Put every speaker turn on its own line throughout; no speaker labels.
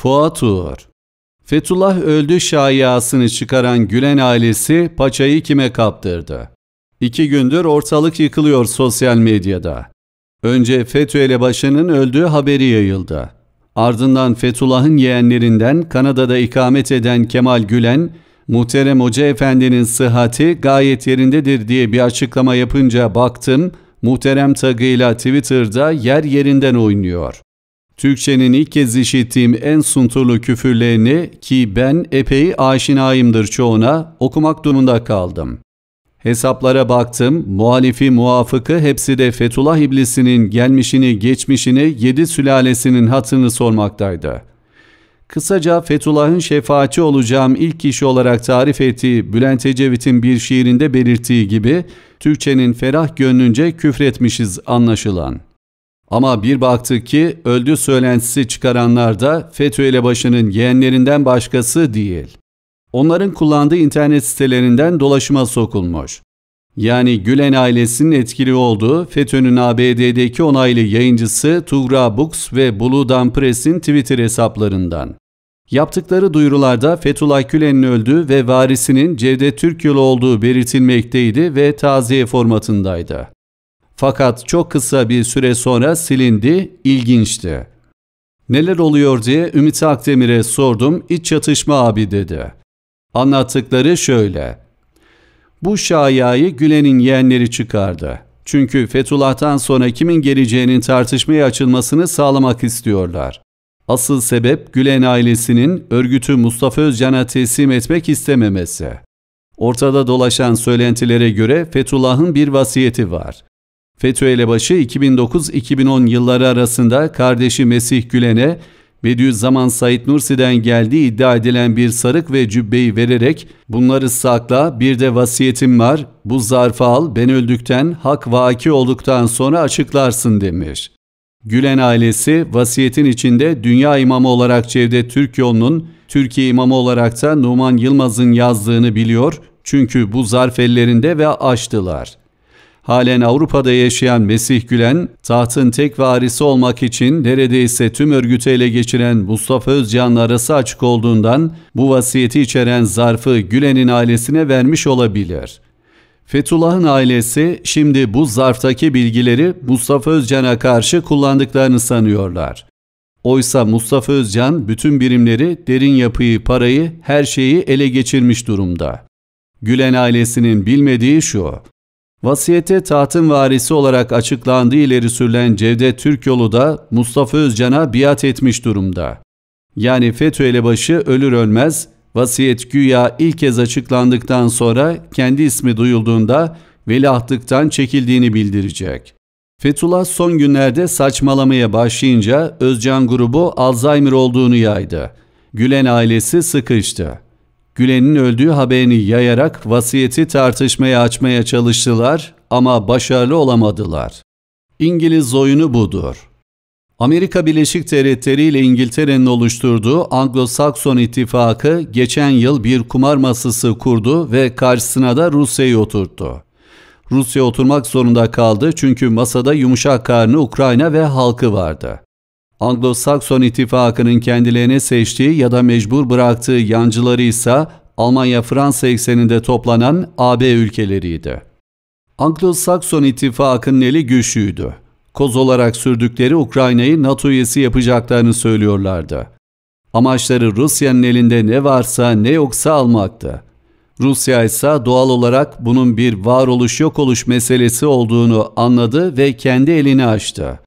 Fuat Uğur Fethullah öldü şayiasını çıkaran Gülen ailesi paçayı kime kaptırdı? İki gündür ortalık yıkılıyor sosyal medyada. Önce FETÖ elebaşının öldüğü haberi yayıldı. Ardından Fethullah'ın yeğenlerinden Kanada'da ikamet eden Kemal Gülen, Muhterem Hoca Efendi'nin sıhhati gayet yerindedir diye bir açıklama yapınca baktım, muhterem tagıyla Twitter'da yer yerinden oynuyor. Türkçenin ilk kez işittiğim en sunturlu küfürlerini ki ben epey aşinayımdır çoğuna okumak durumunda kaldım. Hesaplara baktım, muhalifi muafıkı hepsi de Fethullah iblisinin gelmişini geçmişini yedi sülalesinin hatırını sormaktaydı. Kısaca Fethullah'ın şefaatçi olacağım ilk kişi olarak tarif ettiği Bülent Ecevit'in bir şiirinde belirttiği gibi Türkçenin ferah gönlünce küfretmişiz anlaşılan.'' Ama bir baktık ki öldü söylentisi çıkaranlar da FETÖ ile başının yeğenlerinden başkası değil. Onların kullandığı internet sitelerinden dolaşıma sokulmuş. Yani Gülen ailesinin etkili olduğu FETÖ'nün ABD'deki onaylı yayıncısı Tugra Books ve Blue Dam Press'in Twitter hesaplarından. Yaptıkları duyurularda Fethullah Gülen'in öldüğü ve varisinin Cevdet Türkyol olduğu belirtilmekteydi ve taziye formatındaydı. Fakat çok kısa bir süre sonra silindi, ilginçti. Neler oluyor diye Ümit Akdemir'e sordum, iç çatışma abi dedi. Anlattıkları şöyle. Bu şayayı Gülen'in yeğenleri çıkardı. Çünkü Fethullah'tan sonra kimin geleceğinin tartışmaya açılmasını sağlamak istiyorlar. Asıl sebep Gülen ailesinin örgütü Mustafa Özcan'a teslim etmek istememesi. Ortada dolaşan söylentilere göre Fethullah'ın bir vasiyeti var. FETÖ elebaşı 2009-2010 yılları arasında kardeşi Mesih Gülen'e Bediüzzaman Said Nursi'den geldiği iddia edilen bir sarık ve cübbeyi vererek bunları sakla bir de vasiyetim var bu zarfı al ben öldükten hak vaki olduktan sonra açıklarsın demiş. Gülen ailesi vasiyetin içinde dünya imamı olarak Cevdet Türkoğlu'nun Türkiye imamı olarak da Numan Yılmaz'ın yazdığını biliyor çünkü bu zarf ellerinde ve açtılar halen Avrupa'da yaşayan Mesih Gülen, tahtın tek varisi olmak için neredeyse tüm örgütü ele geçiren Mustafa Özcan'la arası açık olduğundan bu vasiyeti içeren zarfı Gülen'in ailesine vermiş olabilir. Fethullah'ın ailesi şimdi bu zarftaki bilgileri Mustafa Özcan'a karşı kullandıklarını sanıyorlar. Oysa Mustafa Özcan bütün birimleri, derin yapıyı, parayı, her şeyi ele geçirmiş durumda. Gülen ailesinin bilmediği şu, Vasiyete tahtın varisi olarak açıklandığı ileri sürülen Cevdet Türkyolu da Mustafa Özcan'a biat etmiş durumda. Yani FETÖ elebaşı ölür ölmez vasiyet güya ilk kez açıklandıktan sonra kendi ismi duyulduğunda veliahtlıktan çekildiğini bildirecek. Fethullah son günlerde saçmalamaya başlayınca Özcan grubu Alzheimer olduğunu yaydı. Gülen ailesi sıkıştı. Gülen'in öldüğü haberini yayarak vasiyeti tartışmaya açmaya çalıştılar ama başarılı olamadılar. İngiliz oyunu budur. Amerika Birleşik Devletleri ile İngiltere'nin oluşturduğu Anglo-Sakson ittifakı geçen yıl bir kumar masası kurdu ve karşısına da Rusya'yı oturttu. Rusya oturmak zorunda kaldı çünkü masada yumuşak karnı Ukrayna ve halkı vardı. Anglo-Sakson ittifakının kendilerine seçtiği ya da mecbur bıraktığı yancıları ise Almanya-Fransa ekseninde toplanan AB ülkeleriydi. Anglo-Sakson ittifakının eli güçlüydü. Koz olarak sürdükleri Ukrayna'yı NATO üyesi yapacaklarını söylüyorlardı. Amaçları Rusya'nın elinde ne varsa ne yoksa almaktı. Rusya ise doğal olarak bunun bir varoluş yok oluş meselesi olduğunu anladı ve kendi elini açtı.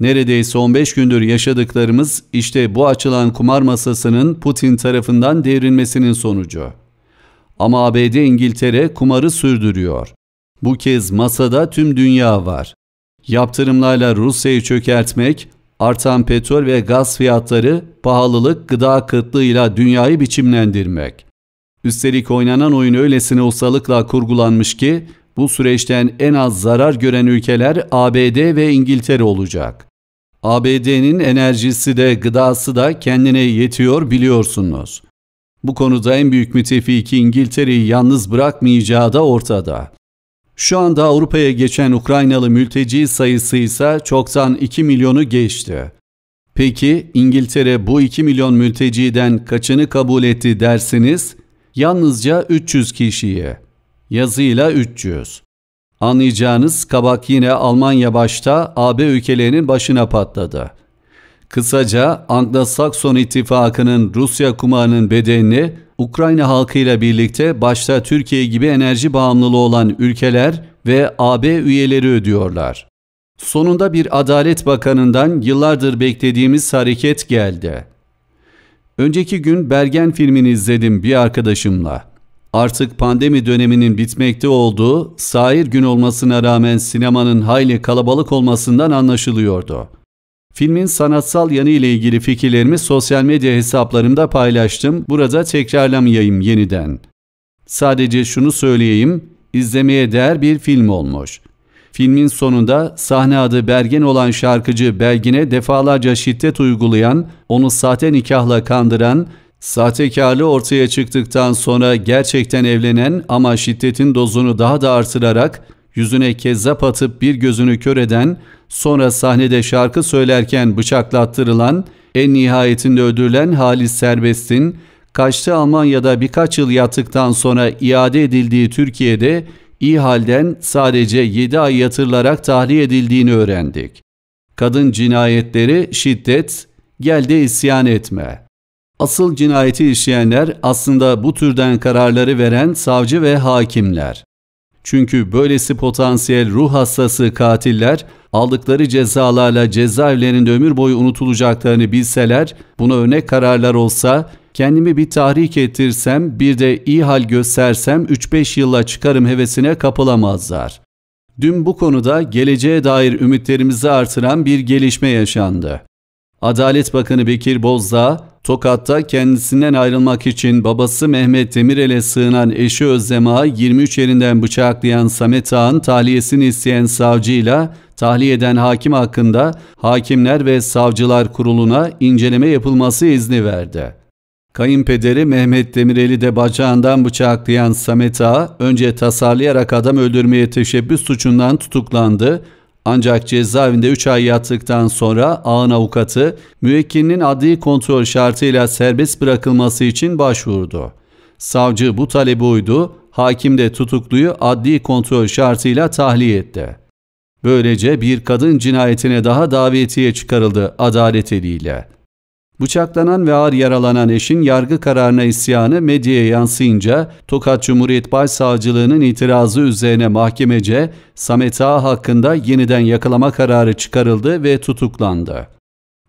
Neredeyse 15 gündür yaşadıklarımız işte bu açılan kumar masasının Putin tarafından devrilmesinin sonucu. Ama ABD İngiltere kumarı sürdürüyor. Bu kez masada tüm dünya var. Yaptırımlarla Rusya'yı çökertmek, artan petrol ve gaz fiyatları, pahalılık, gıda kıtlığıyla dünyayı biçimlendirmek. Üstelik oynanan oyun öylesine ustalıkla kurgulanmış ki bu süreçten en az zarar gören ülkeler ABD ve İngiltere olacak. ABD'nin enerjisi de gıdası da kendine yetiyor biliyorsunuz. Bu konuda en büyük müttefiki İngiltere'yi yalnız bırakmayacağı da ortada. Şu anda Avrupa'ya geçen Ukraynalı mülteci sayısı ise çoktan 2 milyonu geçti. Peki İngiltere bu 2 milyon mülteciden kaçını kabul etti dersiniz? Yalnızca 300 kişiyi yazıyla 300. Anlayacağınız kabak yine Almanya başta AB ülkelerinin başına patladı. Kısaca Anglo-Sakson ittifakının Rusya kumarının bedelini Ukrayna halkıyla birlikte başta Türkiye gibi enerji bağımlılığı olan ülkeler ve AB üyeleri ödüyorlar. Sonunda bir Adalet Bakanı'ndan yıllardır beklediğimiz hareket geldi. Önceki gün Bergen filmini izledim bir arkadaşımla. Artık pandemi döneminin bitmekte olduğu, sair gün olmasına rağmen sinemanın hayli kalabalık olmasından anlaşılıyordu. Filmin sanatsal yanı ile ilgili fikirlerimi sosyal medya hesaplarımda paylaştım. Burada tekrarlamayayım yeniden. Sadece şunu söyleyeyim, izlemeye değer bir film olmuş. Filmin sonunda sahne adı Bergen olan şarkıcı Belgin'e defalarca şiddet uygulayan, onu sahte nikahla kandıran Sahtekarlığı ortaya çıktıktan sonra gerçekten evlenen ama şiddetin dozunu daha da artırarak yüzüne kezzap atıp bir gözünü kör eden, sonra sahnede şarkı söylerken bıçaklattırılan, en nihayetinde öldürülen Halis Serbest'in, kaçtı Almanya'da birkaç yıl yattıktan sonra iade edildiği Türkiye'de iyi halden sadece 7 ay yatırılarak tahliye edildiğini öğrendik. Kadın cinayetleri, şiddet, gel de isyan etme. Asıl cinayeti işleyenler aslında bu türden kararları veren savcı ve hakimler. Çünkü böylesi potansiyel ruh hastası katiller aldıkları cezalarla cezaevlerinde ömür boyu unutulacaklarını bilseler, buna örnek kararlar olsa kendimi bir tahrik ettirsem bir de iyi hal göstersem 3-5 yılla çıkarım hevesine kapılamazlar. Dün bu konuda geleceğe dair ümitlerimizi artıran bir gelişme yaşandı. Adalet Bakanı Bekir Bozdağ, Tokat'ta kendisinden ayrılmak için babası Mehmet Demirel'e sığınan eşi Özdem'a 23 yerinden bıçaklayan Samet Ağa'nın tahliyesini isteyen savcıyla tahliye eden hakim hakkında Hakimler ve Savcılar Kurulu'na inceleme yapılması izni verdi. Kayınpederi Mehmet Demirel'i de bacağından bıçaklayan Samet Ağa önce tasarlayarak adam öldürmeye teşebbüs suçundan tutuklandı ancak cezaevinde 3 ay yattıktan sonra ağın avukatı müvekkilinin adli kontrol şartıyla serbest bırakılması için başvurdu. Savcı bu talebi uydu, hakim de tutukluyu adli kontrol şartıyla tahliye etti. Böylece bir kadın cinayetine daha davetiye çıkarıldı adalet eliyle. Bıçaklanan ve ağır yaralanan eşin yargı kararına isyanı medyaya yansıyınca Tokat Cumhuriyet Başsavcılığı'nın itirazı üzerine mahkemece Samet Ağa hakkında yeniden yakalama kararı çıkarıldı ve tutuklandı.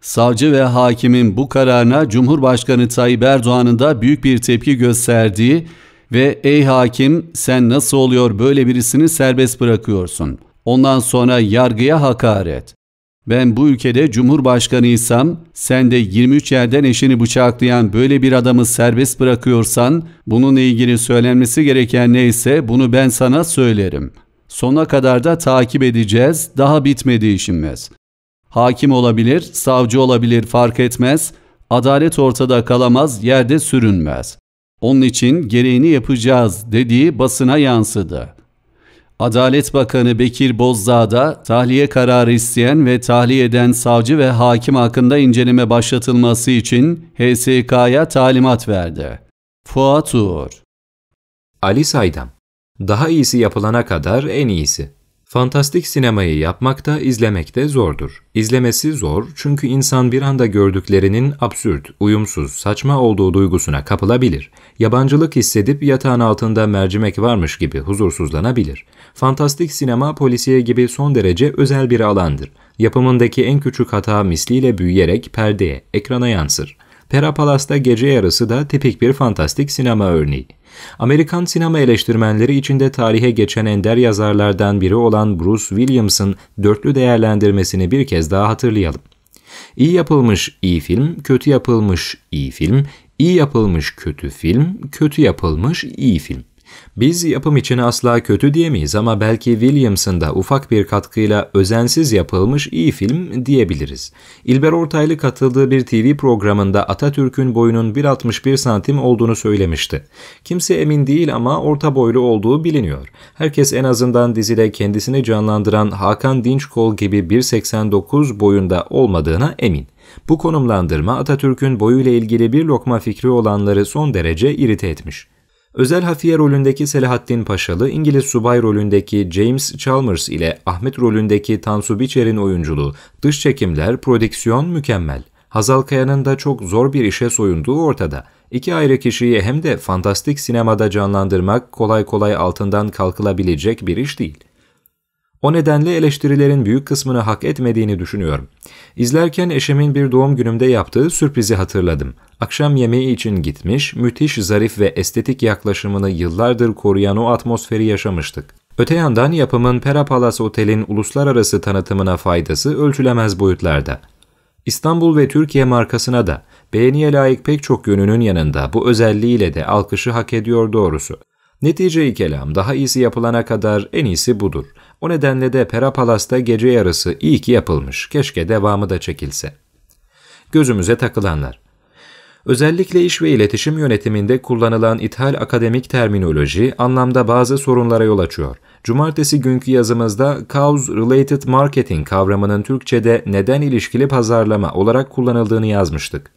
Savcı ve hakimin bu kararına Cumhurbaşkanı Tayyip Erdoğan'ın da büyük bir tepki gösterdiği ve ''Ey hakim sen nasıl oluyor böyle birisini serbest bırakıyorsun?'' Ondan sonra yargıya hakaret, ben bu ülkede cumhurbaşkanıysam, sen de 23 yerden eşini bıçaklayan böyle bir adamı serbest bırakıyorsan, bununla ilgili söylenmesi gereken neyse bunu ben sana söylerim. Sona kadar da takip edeceğiz, daha bitmedi işimiz. Hakim olabilir, savcı olabilir fark etmez, adalet ortada kalamaz, yerde sürünmez. Onun için gereğini yapacağız dediği basına yansıdı.'' Adalet Bakanı Bekir Bozdağ da tahliye kararı isteyen ve tahliye eden savcı ve hakim hakkında inceleme başlatılması için HSK'ya talimat verdi. Fuat Uğur Ali
Saydam Daha iyisi yapılana kadar en iyisi. Fantastik sinemayı yapmak da izlemek de zordur. İzlemesi zor çünkü insan bir anda gördüklerinin absürt, uyumsuz, saçma olduğu duygusuna kapılabilir. Yabancılık hissedip yatağın altında mercimek varmış gibi huzursuzlanabilir. Fantastik sinema polisiye gibi son derece özel bir alandır. Yapımındaki en küçük hata misliyle büyüyerek perdeye, ekrana yansır. Pera Palas'ta gece yarısı da tipik bir fantastik sinema örneği. Amerikan sinema eleştirmenleri içinde tarihe geçen ender yazarlardan biri olan Bruce Williams'ın dörtlü değerlendirmesini bir kez daha hatırlayalım. İyi yapılmış iyi film, kötü yapılmış iyi film, iyi yapılmış kötü film, kötü yapılmış iyi film. Biz yapım için asla kötü diyemeyiz ama belki Williams'ın da ufak bir katkıyla özensiz yapılmış iyi film diyebiliriz. İlber Ortaylı katıldığı bir TV programında Atatürk'ün boyunun 1.61 santim olduğunu söylemişti. Kimse emin değil ama orta boylu olduğu biliniyor. Herkes en azından dizide kendisini canlandıran Hakan Dinçkol gibi 1.89 boyunda olmadığına emin. Bu konumlandırma Atatürk'ün boyuyla ilgili bir lokma fikri olanları son derece irite etmiş. Özel hafiye rolündeki Selahattin Paşalı, İngiliz subay rolündeki James Chalmers ile Ahmet rolündeki Tansu Biçer'in oyunculuğu, dış çekimler, prodüksiyon mükemmel. Hazal Kaya'nın da çok zor bir işe soyunduğu ortada. İki ayrı kişiyi hem de fantastik sinemada canlandırmak kolay kolay altından kalkılabilecek bir iş değil. O nedenle eleştirilerin büyük kısmını hak etmediğini düşünüyorum. İzlerken eşimin bir doğum günümde yaptığı sürprizi hatırladım. Akşam yemeği için gitmiş, müthiş zarif ve estetik yaklaşımını yıllardır koruyan o atmosferi yaşamıştık. Öte yandan yapımın Pera Palace Otel'in uluslararası tanıtımına faydası ölçülemez boyutlarda. İstanbul ve Türkiye markasına da beğeniye layık pek çok yönünün yanında bu özelliğiyle de alkışı hak ediyor doğrusu. Netice-i kelam daha iyisi yapılana kadar en iyisi budur. O nedenle de Perapalas'ta gece yarısı iyi ki yapılmış. Keşke devamı da çekilse. Gözümüze takılanlar. Özellikle iş ve iletişim yönetiminde kullanılan ithal akademik terminoloji anlamda bazı sorunlara yol açıyor. Cumartesi günkü yazımızda Cause Related Marketing kavramının Türkçe'de neden ilişkili pazarlama olarak kullanıldığını yazmıştık.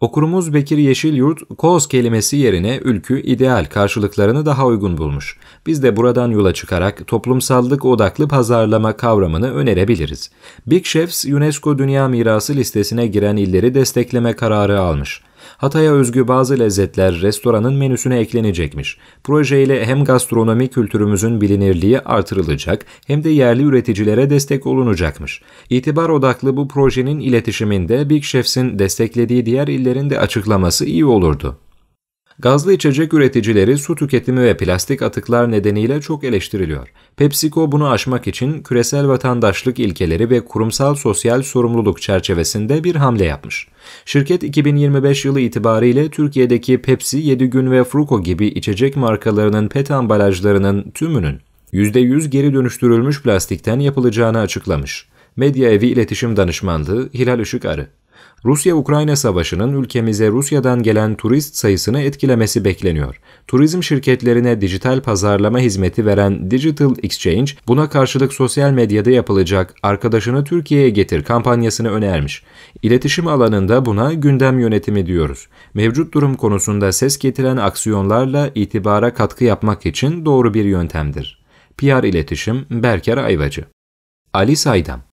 Okurumuz Bekir Yeşilyurt, koz kelimesi yerine ülkü, ideal karşılıklarını daha uygun bulmuş. Biz de buradan yola çıkarak toplumsallık odaklı pazarlama kavramını önerebiliriz. Big Chefs, UNESCO Dünya Mirası listesine giren illeri destekleme kararı almış. Hatay'a özgü bazı lezzetler restoranın menüsüne eklenecekmiş. Projeyle hem gastronomi kültürümüzün bilinirliği artırılacak hem de yerli üreticilere destek olunacakmış. İtibar odaklı bu projenin iletişiminde Big Chefs'in desteklediği diğer illerin de açıklaması iyi olurdu. Gazlı içecek üreticileri su tüketimi ve plastik atıklar nedeniyle çok eleştiriliyor. PepsiCo bunu aşmak için küresel vatandaşlık ilkeleri ve kurumsal sosyal sorumluluk çerçevesinde bir hamle yapmış. Şirket 2025 yılı itibariyle Türkiye'deki Pepsi, 7 Gün ve Fruko gibi içecek markalarının pet ambalajlarının tümünün %100 geri dönüştürülmüş plastikten yapılacağını açıklamış. Medya Evi İletişim Danışmanlığı Hilal Işık Arı Rusya-Ukrayna savaşının ülkemize Rusya'dan gelen turist sayısını etkilemesi bekleniyor. Turizm şirketlerine dijital pazarlama hizmeti veren Digital Exchange buna karşılık sosyal medyada yapılacak arkadaşını Türkiye'ye getir kampanyasını önermiş. İletişim alanında buna gündem yönetimi diyoruz. Mevcut durum konusunda ses getiren aksiyonlarla itibara katkı yapmak için doğru bir yöntemdir. PR İletişim Berker Ayvacı Ali Saydam